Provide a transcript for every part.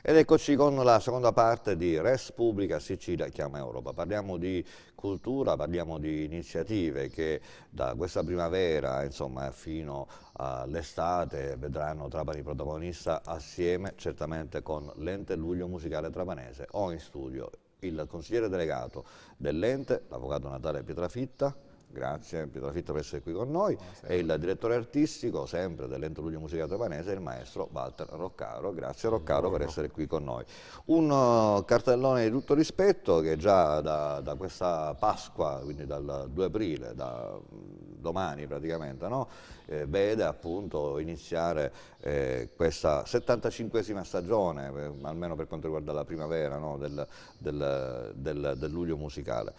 Ed eccoci con la seconda parte di Res Pubblica Sicilia Chiama Europa. Parliamo di cultura, parliamo di iniziative che da questa primavera insomma, fino all'estate vedranno Trapani protagonista assieme certamente con l'ente Luglio Musicale Trapanese. Ho in studio il consigliere delegato dell'ente, l'avvocato Natale Pietrafitta. Grazie, Pietro Pietrafitto per essere qui con noi. Buonasera. E il direttore artistico, sempre dell'Ente Luglio Musicale Trapanese, il maestro Walter Roccaro. Grazie Roccaro Buongiorno. per essere qui con noi. Un uh, cartellone di tutto rispetto che già da, da questa Pasqua, quindi dal 2 aprile, da mm, domani praticamente, no? eh, vede appunto iniziare eh, questa 75esima stagione, per, eh, almeno per quanto riguarda la primavera no? del, del, del, del luglio musicale.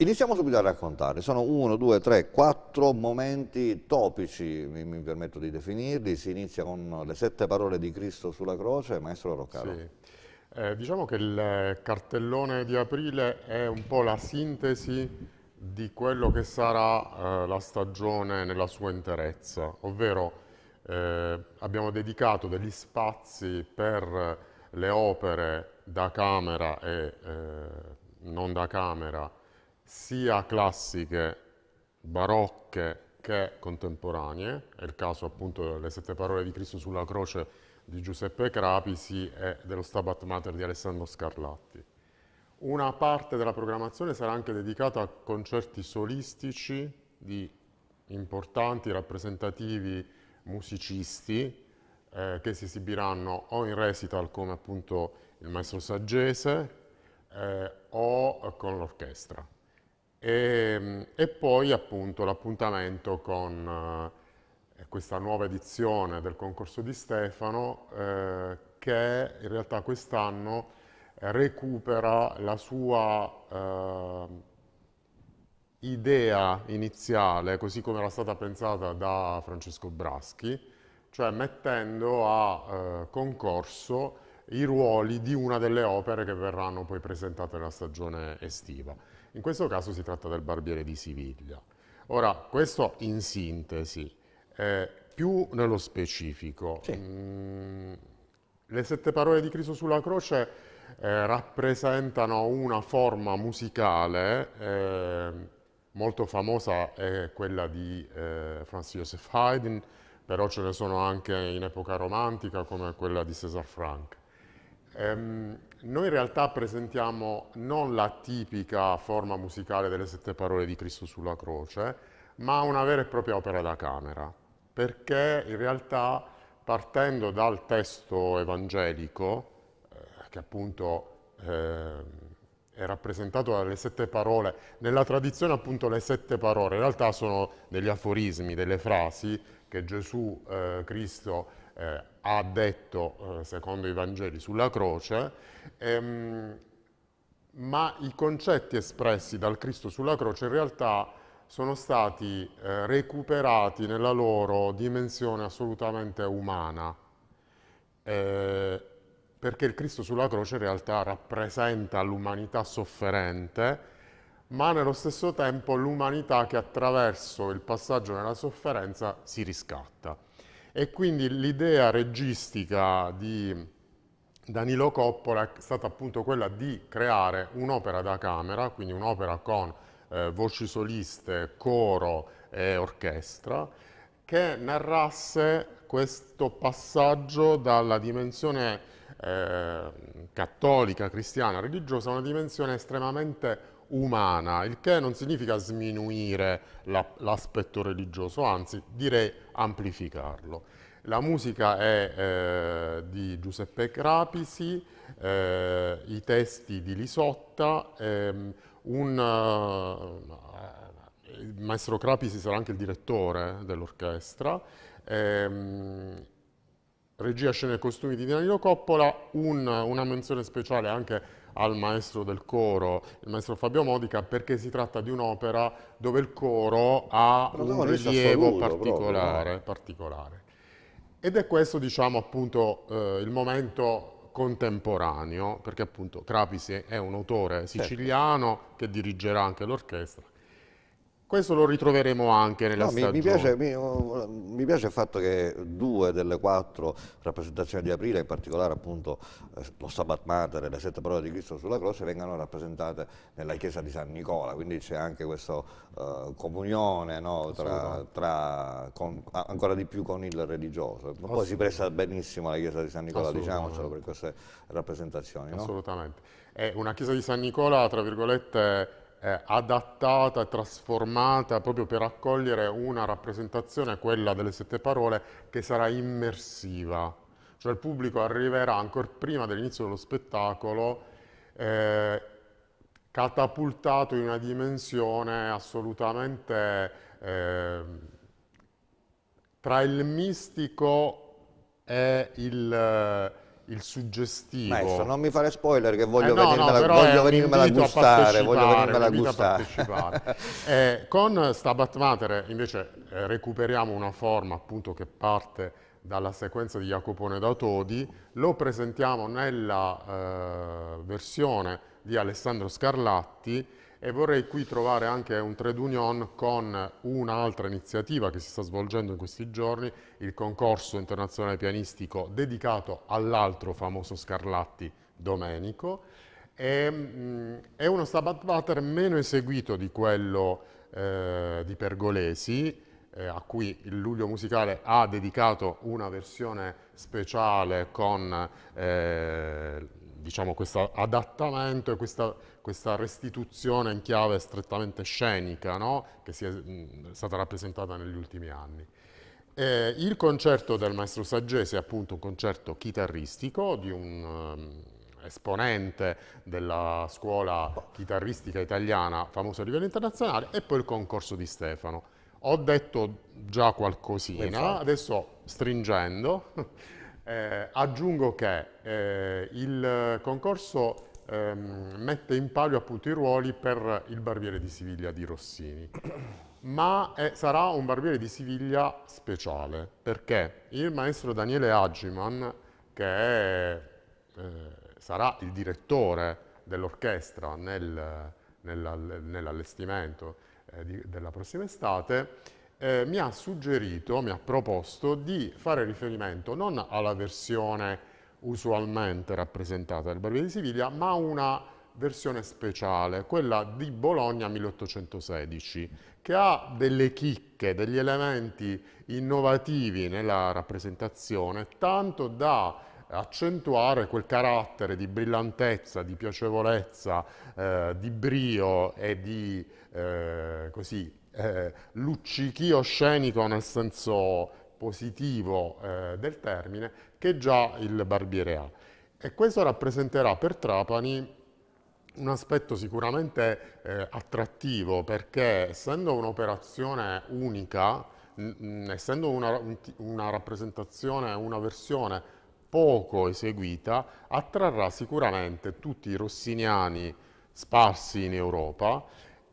Iniziamo subito a raccontare, sono uno, due, tre, quattro momenti topici, mi, mi, permetto di definirli, si inizia con le sette parole di Cristo sulla croce, Maestro Roccaro. Sì. Eh, diciamo che il cartellone di aprile è un po' la sintesi di quello che sarà eh, la stagione nella sua interezza, ovvero eh, abbiamo dedicato degli spazi per le opere da camera e eh, non da camera, sia classiche, barocche che contemporanee, è il caso appunto delle sette parole di Cristo sulla croce di Giuseppe Crapisi e dello Stabat Mater di Alessandro Scarlatti. Una parte della programmazione sarà anche dedicata a concerti solistici di importanti rappresentativi musicisti eh, che si esibiranno o in recital come appunto il maestro Saggese eh, o con l'orchestra e, ehm, e poi appunto l'appuntamento con eh, questa nuova edizione del concorso di Stefano eh, che in realtà quest'anno recupera la sua eh, idea iniziale, così come era stata pensata da Francesco Braschi, cioè mettendo a eh, concorso i ruoli di una delle opere che verranno poi presentate nella stagione estiva. In questo caso si tratta del barbiere di Siviglia. Ora, questo in sintesi, eh, più nello specifico, sì. mh, mm, le sette parole di Cristo sulla croce eh, rappresentano una forma musicale eh, molto famosa, è quella di eh, Franz Josef Haydn, però ce ne sono anche in epoca romantica come quella di César Franck. Ehm, noi in realtà presentiamo non la tipica forma musicale delle sette parole di Cristo sulla croce, ma una vera e propria opera da camera, perché in realtà partendo dal testo evangelico, eh, che appunto eh, è rappresentato dalle sette parole. Nella tradizione appunto le sette parole in realtà sono degli aforismi, delle frasi che Gesù eh, Cristo eh, ha detto, eh, secondo i Vangeli, sulla croce, ehm, ma i concetti espressi dal Cristo sulla croce in realtà sono stati eh, recuperati nella loro dimensione assolutamente umana, eh, perché il Cristo sulla croce in realtà rappresenta l'umanità sofferente, ma nello stesso tempo l'umanità che attraverso il passaggio nella sofferenza si riscatta. E quindi l'idea registica di Danilo Coppola è stata appunto quella di creare un'opera da camera, quindi un'opera con eh, voci soliste, coro e orchestra, che narrasse questo passaggio dalla dimensione eh, cattolica, cristiana, religiosa a una dimensione estremamente umana, il che non significa sminuire l'aspetto la, religioso, anzi direi amplificarlo. La musica è eh, di Giuseppe Crapisi, eh, i testi di Lisotta, ehm, un, eh, il maestro Crapisi sarà anche il direttore eh, dell'orchestra, ehm, regia, scene e costumi di Danilo Coppola, un, una menzione speciale anche al maestro del coro, il maestro Fabio Modica, perché si tratta di un'opera dove il coro ha un rilievo particolare, particolare, Ed è questo, diciamo, appunto eh, il momento contemporaneo, perché appunto Trapisi è un autore certo. siciliano certo. che dirigerà anche l'orchestra questo lo ritroveremo anche nella no, stagione. Mi, piace, mi, mi, piace, il fatto che due delle quattro rappresentazioni di aprile, in particolare appunto eh, lo Sabbat Mater e le sette parole di Cristo sulla croce, vengano rappresentate nella chiesa di San Nicola, quindi c'è anche questa eh, comunione no, tra, tra, con, ancora di più con il religioso. Poi si presta benissimo la chiesa di San Nicola, diciamocelo, per queste rappresentazioni. Assolutamente. No? È una chiesa di San Nicola, tra virgolette eh, adattata, trasformata proprio per accogliere una rappresentazione, quella delle sette parole, che sarà immersiva. Cioè il pubblico arriverà ancora prima dell'inizio dello spettacolo eh, catapultato in una dimensione assolutamente eh, tra il mistico e il il suggestivo. Maestro, non mi fare spoiler che voglio eh no, venirmela, no, voglio venirmela gustare. Voglio venirmela gustare. eh, con Stabat Mater invece eh, recuperiamo una forma appunto che parte dalla sequenza di Jacopone da Todi, lo presentiamo nella eh, versione di Alessandro Scarlatti e vorrei qui trovare anche un trade union con un'altra iniziativa che si sta svolgendo in questi giorni, il concorso internazionale pianistico dedicato all'altro famoso Scarlatti Domenico. E, mh, mm, è uno Stabat Mater meno eseguito di quello eh, di Pergolesi, eh, a cui il Luglio Musicale ha dedicato una versione speciale con eh, diciamo, questo adattamento e questa, questa, restituzione in chiave strettamente scenica no? che è, mh, è stata rappresentata negli ultimi anni. Eh, il concerto del maestro Saggese è appunto un concerto chitarristico di un um, esponente della scuola chitarristica italiana famoso a livello internazionale e poi il concorso di Stefano. Ho detto già qualcosina, adesso stringendo eh, aggiungo che eh, il concorso ehm, mette in palio appunto i ruoli per il barbiere di Siviglia di Rossini, ma è, eh, sarà un barbiere di Siviglia speciale, perché il maestro Daniele Agiman, che è, eh, sarà il direttore dell'orchestra nel, nell'allestimento eh, della prossima estate, eh, mi ha suggerito, mi ha proposto di fare riferimento non alla versione usualmente rappresentata del Barbiere di Siviglia, ma a una versione speciale, quella di Bologna 1816, che ha delle chicche, degli elementi innovativi nella rappresentazione, tanto da accentuare quel carattere di brillantezza, di piacevolezza, eh, di brio e di eh, così, eh, luccichio scenico nel senso positivo eh, del termine che già il barbiere ha. E questo rappresenterà per Trapani un aspetto sicuramente eh, attrattivo perché essendo un'operazione unica, essendo una, una rappresentazione, una versione poco eseguita, attrarrà sicuramente tutti i rossiniani sparsi in Europa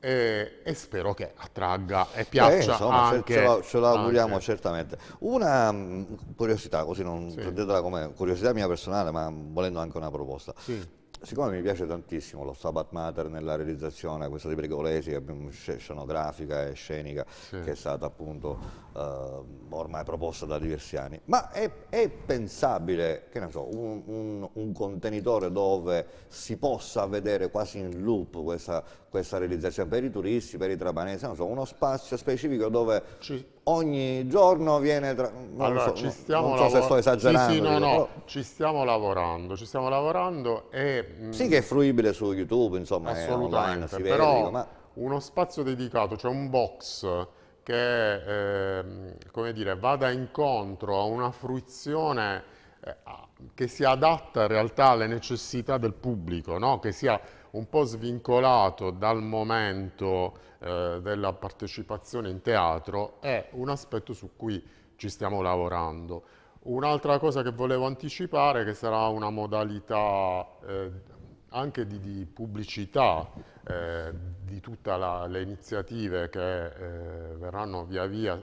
e, eh, e spero che attragga e piaccia eh, insomma, anche. Ce, lo, ce lo auguriamo anche. certamente. Una mm, curiosità, così non sì. prendetela come curiosità mia personale, ma volendo anche una proposta. Sì siccome mi piace tantissimo lo Sabbath Mater nella realizzazione questa di Bregolesi, sc sc scenografica e scenica, sì. che è stata appunto eh, ormai proposta da diversi anni, ma è, è pensabile so, un, un, un, contenitore dove si possa vedere quasi in loop questa, questa realizzazione per i turisti, per i trabanesi, so, uno spazio specifico dove ci... ogni giorno viene... Tra... Non, allora, so, non, non so se sto esagerando. Sì, sì, no, no, però... ci stiamo lavorando, ci stiamo lavorando e... Mm, sì che è fruibile su YouTube, insomma, Assolutamente, online, vede, però... Dico, ma... Uno spazio dedicato, cioè un box che eh, dire, vada incontro a una fruizione eh, che si adatta in realtà alle necessità del pubblico, no? che sia un po' svincolato dal momento eh, della partecipazione in teatro, è un aspetto su cui ci stiamo lavorando. Un'altra cosa che volevo anticipare, che sarà una modalità eh, anche di, di pubblicità eh, di tutte le iniziative che eh, verranno via via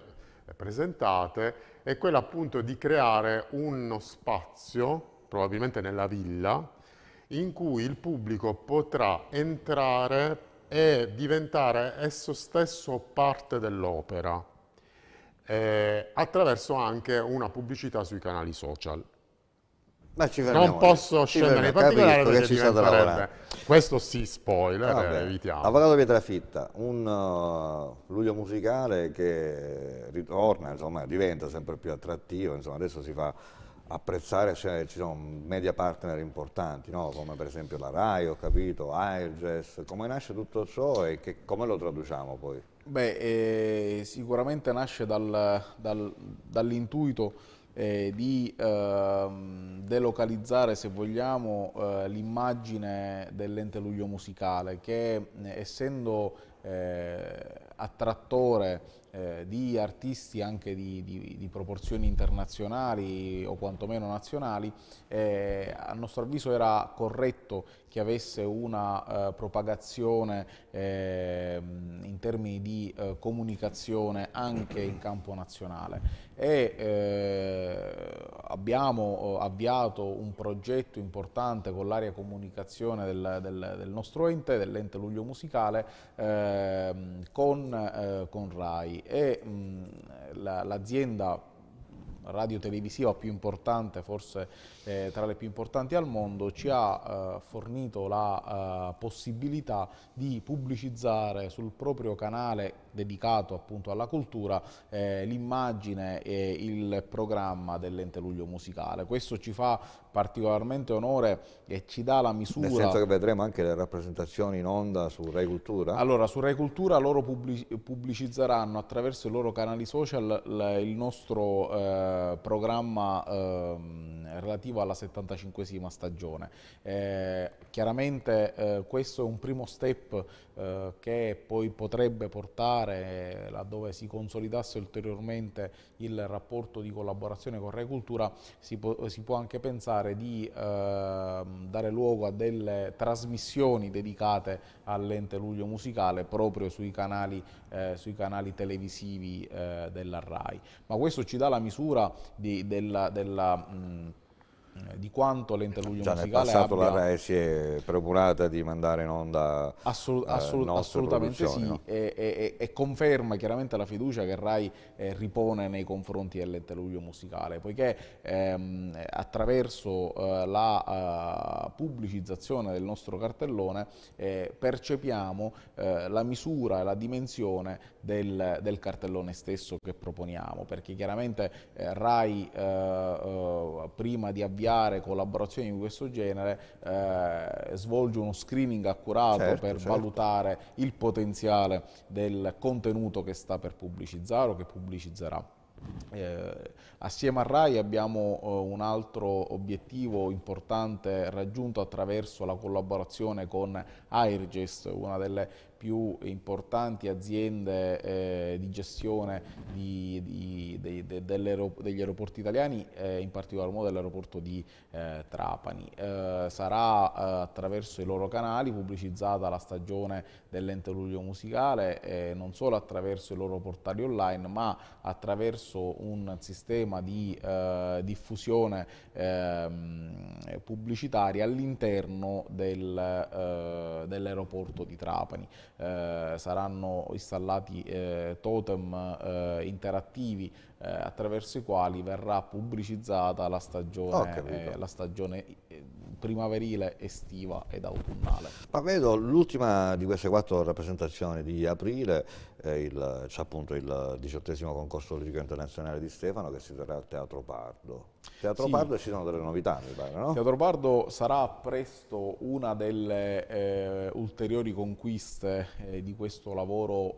presentate è quella appunto di creare uno spazio, probabilmente nella villa, in cui il pubblico potrà entrare e diventare esso stesso parte dell'opera, eh, attraverso anche una pubblicità sui canali social. Ma ci non posso scendere in particolare perché ci diventerebbe questo sì spoiler, Vabbè. Eh, evitiamo. Avvocato Pietrafitta, un uh, luglio musicale che ritorna, insomma, diventa sempre più attrattivo, insomma, adesso si fa apprezzare, cioè, ci sono media partner importanti, no? come per esempio la RAI, ho capito, Airges, come nasce tutto ciò e che, come lo traduciamo poi? Beh, eh, sicuramente nasce dal, dal, dall'intuito eh, di eh, delocalizzare, se vogliamo, eh, l'immagine dell'ente luglio musicale che eh, essendo eh, attrattore eh, di artisti anche di, di, di, proporzioni internazionali o quantomeno nazionali, eh, a nostro avviso era corretto che avesse una eh, propagazione ehm, in termini di eh, comunicazione anche in campo nazionale e eh, abbiamo eh, avviato un progetto importante con l'area comunicazione del, del, del, nostro ente, dell'ente Luglio Musicale, ehm, con, eh, con, RAI e mm, l'azienda radio televisiva più importante, forse eh, tra le più importanti al mondo, ci ha eh, fornito la eh, possibilità di pubblicizzare sul proprio canale dedicato appunto alla cultura eh, l'immagine e il programma dell'ente luglio musicale. Questo ci fa particolarmente onore e ci dà la misura... Nel senso che vedremo anche le rappresentazioni in onda su Rai Cultura? Allora, su Rai Cultura loro pubblicizzeranno attraverso i loro canali social il nostro eh, eh, programma eh, relativo alla 75 stagione. Eh, chiaramente eh, questo è un primo step eh, che poi potrebbe portare, laddove si consolidasse ulteriormente il rapporto di collaborazione con Rai Cultura, si, po si può anche pensare di ehm, dare luogo a delle trasmissioni dedicate all'ente luglio musicale proprio sui canali, eh, sui canali televisivi eh, della RAI. Ma questo ci dà la misura di, della, della mh, eh, di quanto l'interluglio musicale abbia... Già nel passato abbia... la RAI si è procurata di mandare in onda Assolut eh, assolut Assolutamente sì, no? e, e, e, conferma chiaramente la fiducia che RAI eh, ripone nei confronti dell'interluglio musicale, poiché ehm, attraverso eh, la eh, pubblicizzazione del nostro cartellone eh, percepiamo la misura e la dimensione del, del, cartellone stesso che proponiamo, perché chiaramente RAI prima di avviare studiare collaborazioni di questo genere eh, svolge uno screening accurato certo, per certo. valutare il potenziale del contenuto che sta per pubblicizzare o che pubblicizzerà. Eh, assieme a RAI abbiamo eh, un altro obiettivo importante raggiunto attraverso la collaborazione con Airgest, una delle più importanti aziende eh, di gestione di, di, de, de, de, degli aeroporti italiani, eh, in particolar modo dell'aeroporto di eh, Trapani. Eh, sarà eh, attraverso i loro canali pubblicizzata la stagione dell'ente Luglio Musicale eh, non solo attraverso i loro portali online ma attraverso un sistema di eh, diffusione eh, pubblicitaria all'interno eh, dell'aeroporto di Trapani. Eh, saranno installati eh, totem interattivi attraverso i quali verrà pubblicizzata la stagione, la stagione primaverile, estiva ed autunnale. Ma vedo l'ultima di queste quattro rappresentazioni di aprile, eh, il, c'è appunto il diciottesimo concorso politico internazionale di Stefano che si terrà al Teatro Pardo. Teatro sì. Pardo ci sono delle novità, mi pare, no? Teatro Pardo sarà presto una delle eh, ulteriori conquiste eh, di questo lavoro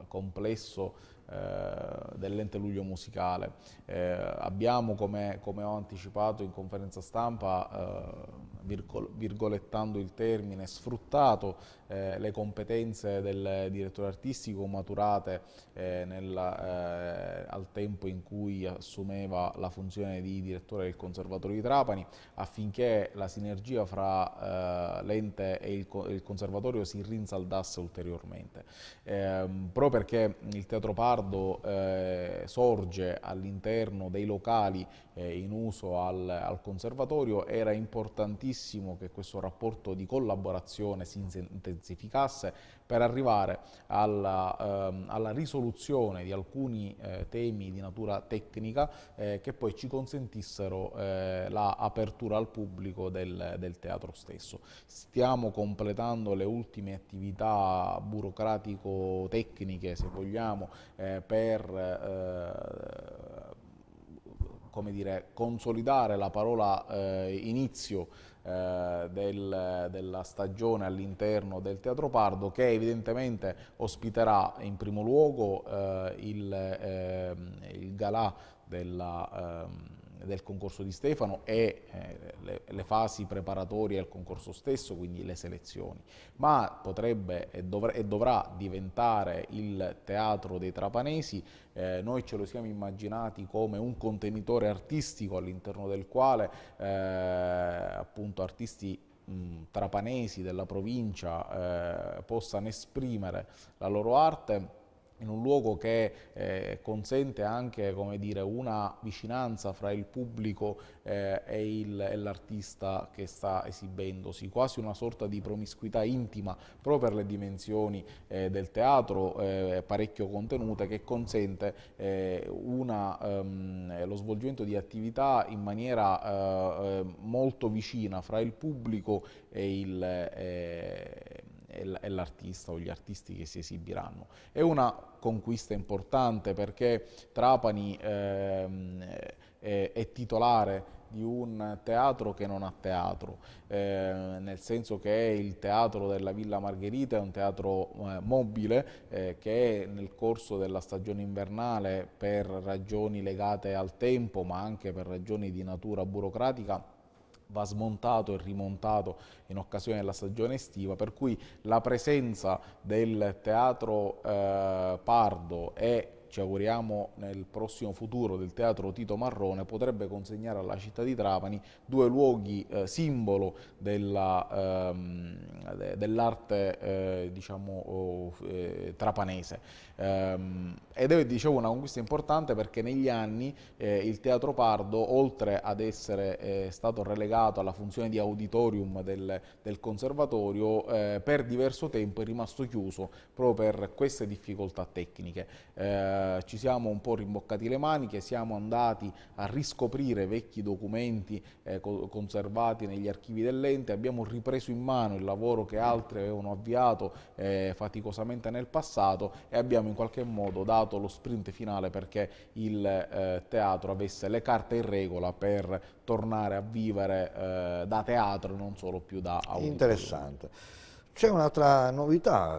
eh, complesso eh, dell'ente luglio musicale. Eh, abbiamo, come, come, ho anticipato in conferenza stampa, eh, virgolettando il termine, sfruttato eh, le competenze del direttore artistico maturate eh, nella, eh, al tempo in cui assumeva la funzione di direttore del Conservatorio di Trapani, affinché la sinergia fra eh, l'ente e il, il, Conservatorio si rinsaldasse ulteriormente. Ehm, proprio perché il Teatro Pardo eh, sorge all'interno dei locali eh, in uso al, al, conservatorio, era importantissimo che questo rapporto di collaborazione si intensificasse per arrivare alla, ehm, alla risoluzione di alcuni eh, temi di natura tecnica eh, che poi ci consentissero eh, l'apertura al pubblico del, del teatro stesso. Stiamo completando le ultime attività burocratico-tecniche, se vogliamo, eh, per eh, come dire, consolidare la parola eh, inizio eh, del, della stagione all'interno del Teatro Pardo che evidentemente ospiterà in primo luogo eh, il, ehm, il galà della... Ehm, del concorso di Stefano e eh, le, le, fasi preparatorie al concorso stesso, quindi le selezioni, ma potrebbe e, dovr e dovrà diventare il teatro dei trapanesi. Eh, noi ce lo siamo immaginati come un contenitore artistico all'interno del quale eh, appunto artisti mh, trapanesi della provincia eh, possano esprimere la loro arte in un luogo che eh, consente anche dire, una vicinanza fra il pubblico eh, e, l'artista che sta esibendosi, quasi una sorta di promiscuità intima proprio per le dimensioni eh, del teatro eh, parecchio contenute che consente eh, una, ehm, lo svolgimento di attività in maniera eh, molto vicina fra il pubblico e il e l'artista o gli artisti che si esibiranno. È una conquista importante perché Trapani ehm, è, è titolare di un teatro che non ha teatro, eh, nel senso che il teatro della Villa Margherita è un teatro eh, mobile eh, che nel corso della stagione invernale per ragioni legate al tempo ma anche per ragioni di natura burocratica va smontato e rimontato in occasione della stagione estiva, per cui la presenza del Teatro eh, Pardo è ci auguriamo nel prossimo futuro del Teatro Tito Marrone potrebbe consegnare alla città di Trapani due luoghi eh, simbolo ehm, dell'arte ehm, dell eh, diciamo, oh, eh, trapanese. Ehm, ed è dicevo, una conquista importante perché negli anni eh, il Teatro Pardo, oltre ad essere eh, stato relegato alla funzione di auditorium del, del conservatorio, eh, per diverso tempo è rimasto chiuso proprio per queste difficoltà tecniche. Eh, ci siamo un po' rimboccati le maniche, siamo andati a riscoprire vecchi documenti eh, conservati negli archivi dell'ente, abbiamo ripreso in mano il lavoro che altri avevano avviato eh, faticosamente nel passato e abbiamo in qualche modo dato lo sprint finale perché il eh, teatro avesse le carte in regola per tornare a vivere eh, da teatro e non solo più da autore. Interessante. C'è un'altra novità,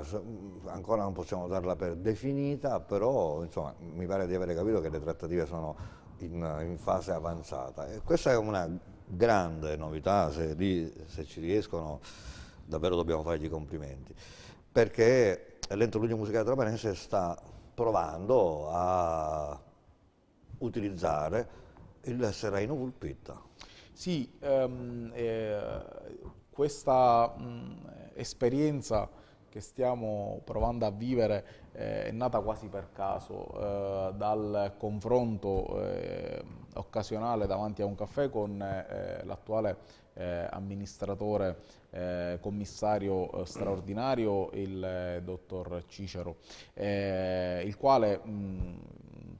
ancora non possiamo darla per definita, però insomma, mi pare di aver capito che le trattative sono in, in fase avanzata. E questa è una grande novità, se, lì, se ci riescono davvero dobbiamo fargli i complimenti, perché l'Ente Luglio Musicale Trapanese sta provando a utilizzare il Serraino Pulpitta. Sì, um, eh, questa... Um, esperienza che stiamo provando a vivere eh, è nata quasi per caso eh, dal confronto eh, occasionale davanti a un caffè con eh, l'attuale eh, amministratore eh, commissario straordinario, il dottor Cicero, il quale mh,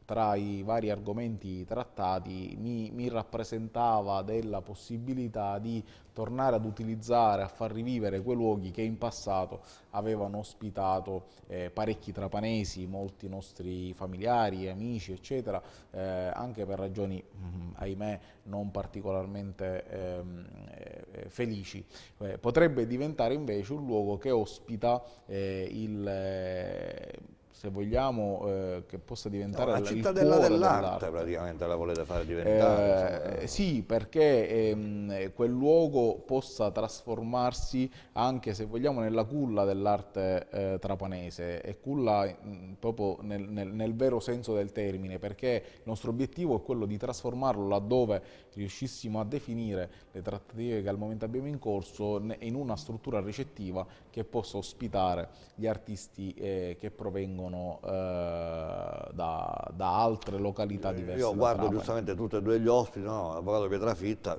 tra i vari argomenti trattati mi, mi, rappresentava della possibilità di tornare ad utilizzare, a far rivivere quei luoghi che in passato avevano ospitato eh, parecchi trapanesi, molti nostri familiari, amici, eccetera, eh, anche per ragioni, mm, ahimè, non particolarmente ehm, eh, felici. Eh, potrebbe diventare invece un luogo che ospita eh, il eh, se vogliamo, eh, che possa diventare no, la cittadella dell'arte praticamente la volete fare diventare. Eh, eh, sì, perché ehm, quel luogo possa trasformarsi anche, se vogliamo, nella culla dell'arte eh, trapanese e culla mh, mm, proprio nel, nel, nel, vero senso del termine, perché il nostro obiettivo è quello di trasformarlo laddove riuscissimo a definire le trattative che al momento abbiamo in corso in una struttura ricettiva che possa ospitare gli artisti eh, che provengono vengono eh, da, da, altre località eh, diverse. Io guardo giustamente tutti e due gli ospiti, no? l'avvocato Pietrafitta,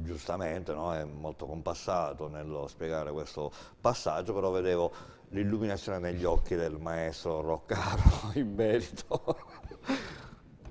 giustamente no? è molto compassato nello spiegare questo passaggio, però vedevo l'illuminazione negli occhi del maestro Roccaro in merito.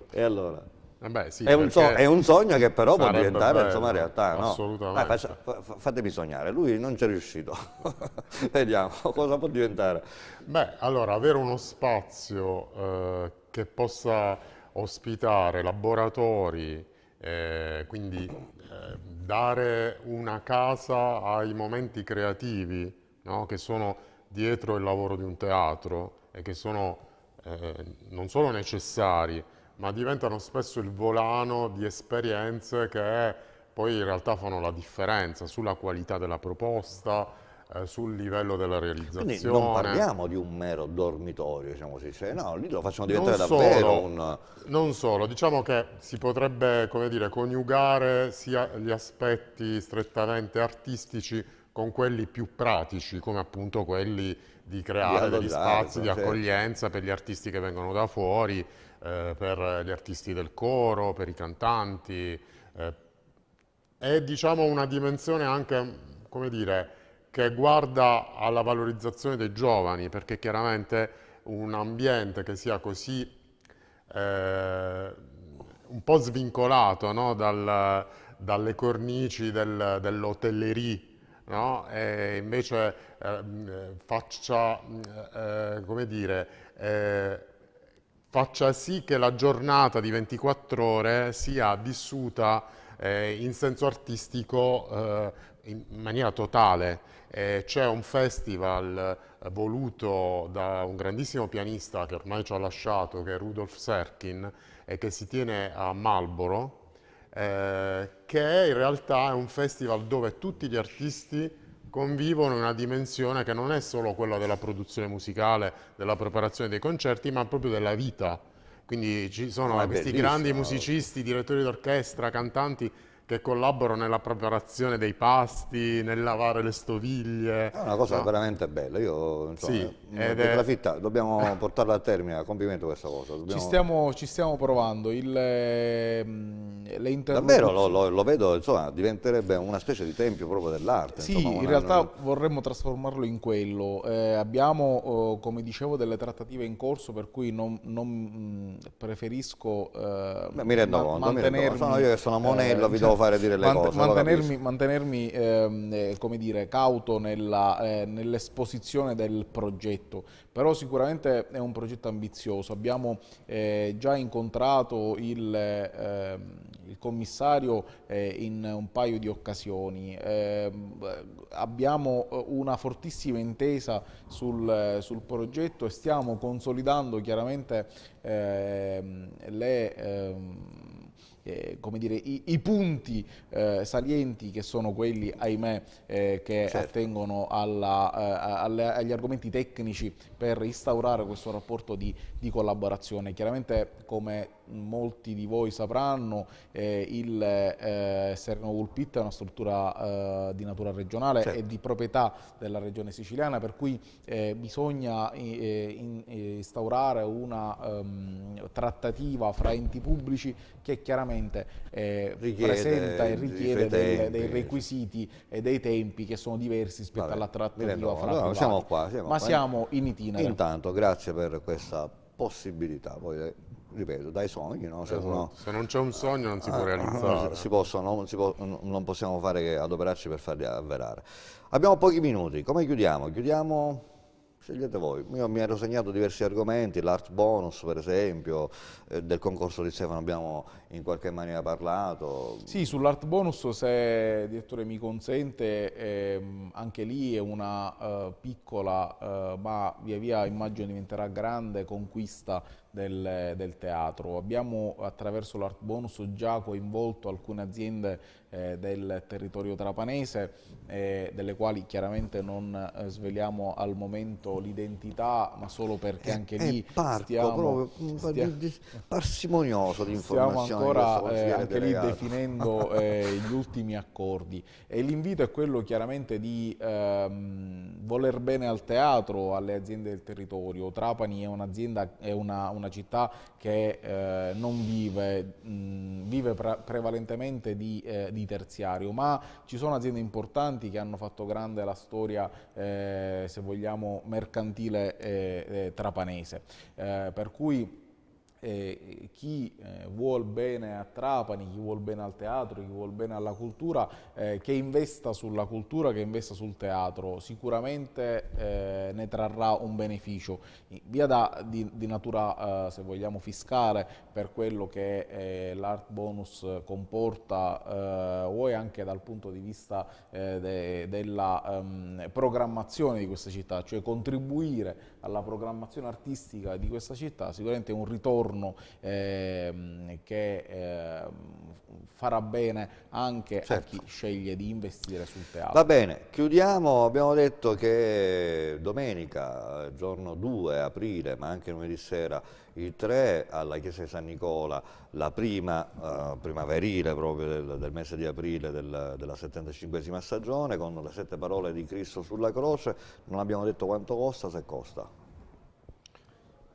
e allora? Eh beh, sì, è, un so, è, un sogno che però può diventare bello, insomma, realtà. Assolutamente. No? Eh, Dai, faccia, fatemi sognare, lui non c'è riuscito. Vediamo cosa può diventare. Beh, allora, avere uno spazio eh, che possa ospitare laboratori, eh, quindi eh, dare una casa ai momenti creativi no? che sono dietro il lavoro di un teatro e che sono eh, non solo necessari, ma diventano spesso il volano di esperienze che poi in realtà fanno la differenza sulla qualità della proposta, eh, sul livello della realizzazione. Quindi non parliamo di un mero dormitorio, diciamo così, cioè, no, lì lo facciamo diventare non davvero un... Non solo, diciamo che si potrebbe, come dire, coniugare sia gli aspetti strettamente artistici con quelli più pratici, come appunto quelli di creare di degli spazi di certo. accoglienza per gli artisti che vengono da fuori, eh, per gli artisti del coro, per i cantanti. Eh, è diciamo una dimensione anche, come dire, che guarda alla valorizzazione dei giovani, perché chiaramente un ambiente che sia così eh, un po' svincolato no? Dal, dalle cornici del, dell'hotellerie No? e invece eh, faccia, eh, come dire, eh, faccia sì che la giornata di 24 ore sia vissuta eh, in senso artistico eh, in maniera totale. Eh, C'è un festival eh, voluto da un grandissimo pianista che ormai ci ha lasciato, che è Rudolf Serkin, e che si tiene a Marlboro, eh, che in realtà è un festival dove tutti gli artisti convivono in una dimensione che non è solo quella della produzione musicale, della preparazione dei concerti, ma proprio della vita. Quindi ci sono questi grandi musicisti, direttori d'orchestra, cantanti che collaborano nella preparazione dei pasti, nel lavare le stoviglie. È una cosa no. veramente bella, io insomma, sì, mm, è... la fitta, dobbiamo portarla a termine, a compimento questa cosa. Dobbiamo... Ci, stiamo, ci, stiamo, provando, Il, ehm, le interruzioni... Davvero lo, lo, lo, vedo, insomma, diventerebbe una specie di tempio proprio dell'arte. Sì, insomma, in realtà una... vorremmo trasformarlo in quello. Eh, abbiamo, eh, come dicevo, delle trattative in corso per cui non, non mm, preferisco eh, Beh, mi rendo conto, mantenermi... Mi rendo conto. Sono io che sono monello, eh, vi do fare dire le mant cose. Mantenermi, mantenermi ehm, eh, come dire, cauto eh, nell'esposizione nell del progetto, però sicuramente è un progetto ambizioso. Abbiamo eh, già incontrato il, ehm, il commissario in un paio di occasioni. Ehm, abbiamo una fortissima intesa sul, sul progetto e stiamo consolidando chiaramente eh, le, eh, eh, come dire, i, i punti eh, salienti che sono quelli, ahimè, eh, che certo. attengono alla, eh, alle, agli argomenti tecnici per instaurare questo rapporto di, di collaborazione. Chiaramente, come molti di voi sapranno, eh, il eh, Sereno Vulpit è una struttura eh, di natura regionale certo. e di proprietà della regione siciliana, per cui bisogna in, in, instaurare una um, trattativa fra enti pubblici che chiaramente giustamente eh, richiede, presenta e richiede dei, dei, requisiti e dei tempi che sono diversi rispetto alla trattativa fra no, siamo qua, siamo ma qua. siamo in itinere. Intanto grazie per questa possibilità, poi eh, ripeto, dai sogni. No? Se, esatto. uno, se, non c'è un sogno non si può ah, realizzare. No, si posso, non, si può, non, possiamo fare che adoperarci per farli avverare. Abbiamo pochi minuti, come chiudiamo? Chiudiamo Scegliete voi. Io mi ero segnato diversi argomenti, l'art bonus per esempio, eh, del concorso di Stefano abbiamo in qualche maniera parlato. Sì, sull'art bonus se direttore mi consente, ehm, anche lì è una eh, piccola eh, ma via via immagino diventerà grande conquista del, del teatro. Abbiamo attraverso l'art bonus già coinvolto alcune aziende eh, del territorio trapanese, eh, delle quali chiaramente non eh, sveliamo al momento l'identità, ma solo perché eh, anche eh, lì parco, stiamo, proprio, stia, parsimonioso di informazioni. Stiamo ancora eh, anche lì legato. definendo gli ultimi accordi. E l'invito è quello chiaramente di ehm, voler bene al teatro, alle aziende del territorio. Trapani è un'azienda, è una, una, città che non vive, mh, mm, vive prevalentemente di, eh, di terziario, ma ci sono aziende importanti che hanno fatto grande la storia, eh, se vogliamo, mercantile trapanese. Eh, per cui eh, chi eh, vuol bene a Trapani, chi vuol bene al teatro, chi vuol bene alla cultura, eh, che investa sulla cultura, che investa sul teatro, sicuramente eh, ne trarrà un beneficio, via da, di, di, natura, eh, se vogliamo, fiscale per quello che eh, l'art bonus comporta, o anche dal punto di vista de, della ehm, programmazione di questa città, cioè contribuire alla programmazione artistica di questa città, sicuramente è un ritorno eh, che eh, farà bene anche certo. a chi certo. sceglie di investire sul teatro. Va bene, chiudiamo, abbiamo detto che domenica, giorno 2 aprile, ma anche lunedì sera, i tre alla chiesa di San Nicola, la prima eh, primaverile proprio del, del, mese di aprile del, della 75 stagione, con le sette parole di Cristo sulla croce, non abbiamo detto quanto costa, se costa.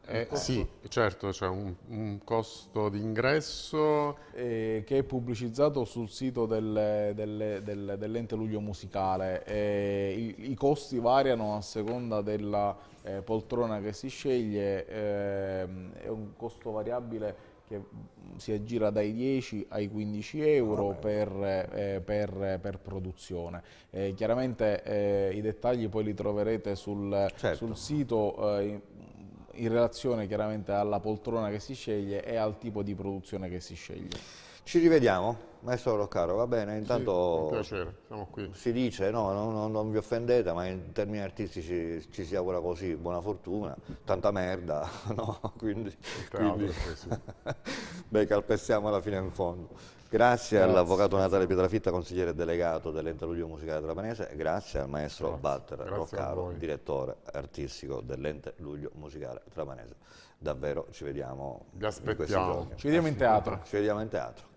Eh, eh sì, eh. certo, c'è cioè un, un, costo d'ingresso. Eh, che è pubblicizzato sul sito del, del, del, dell'ente Luglio Musicale. Eh, i, i, costi variano a seconda della, eh, poltrona che si sceglie, eh, è un costo variabile che mm, si aggira dai 10 ai 15 euro ah, per, eh, per, per, produzione. Eh, chiaramente eh, i dettagli poi li troverete sul, certo. sul sito eh, in, in relazione chiaramente alla poltrona che si sceglie e al tipo di produzione che si sceglie. Ci rivediamo? Maestro Roccaro, va bene, intanto sì, si dice, no, no, no, non vi offendete, ma in termini artistici ci si augura così, buona fortuna, tanta merda, no? Quindi, quindi... beh, calpestiamo alla fine in fondo. Grazie, grazie. all'avvocato Natale Pietrafitta, consigliere delegato dell'Ente Ludio Musicale Trapanese, grazie al maestro grazie. Batter Roccaro, direttore artistico dell'Ente Luglio Musicale Trapanese. Davvero ci vediamo. Vi aspettiamo. Ci vediamo in teatro. Ci vediamo in teatro.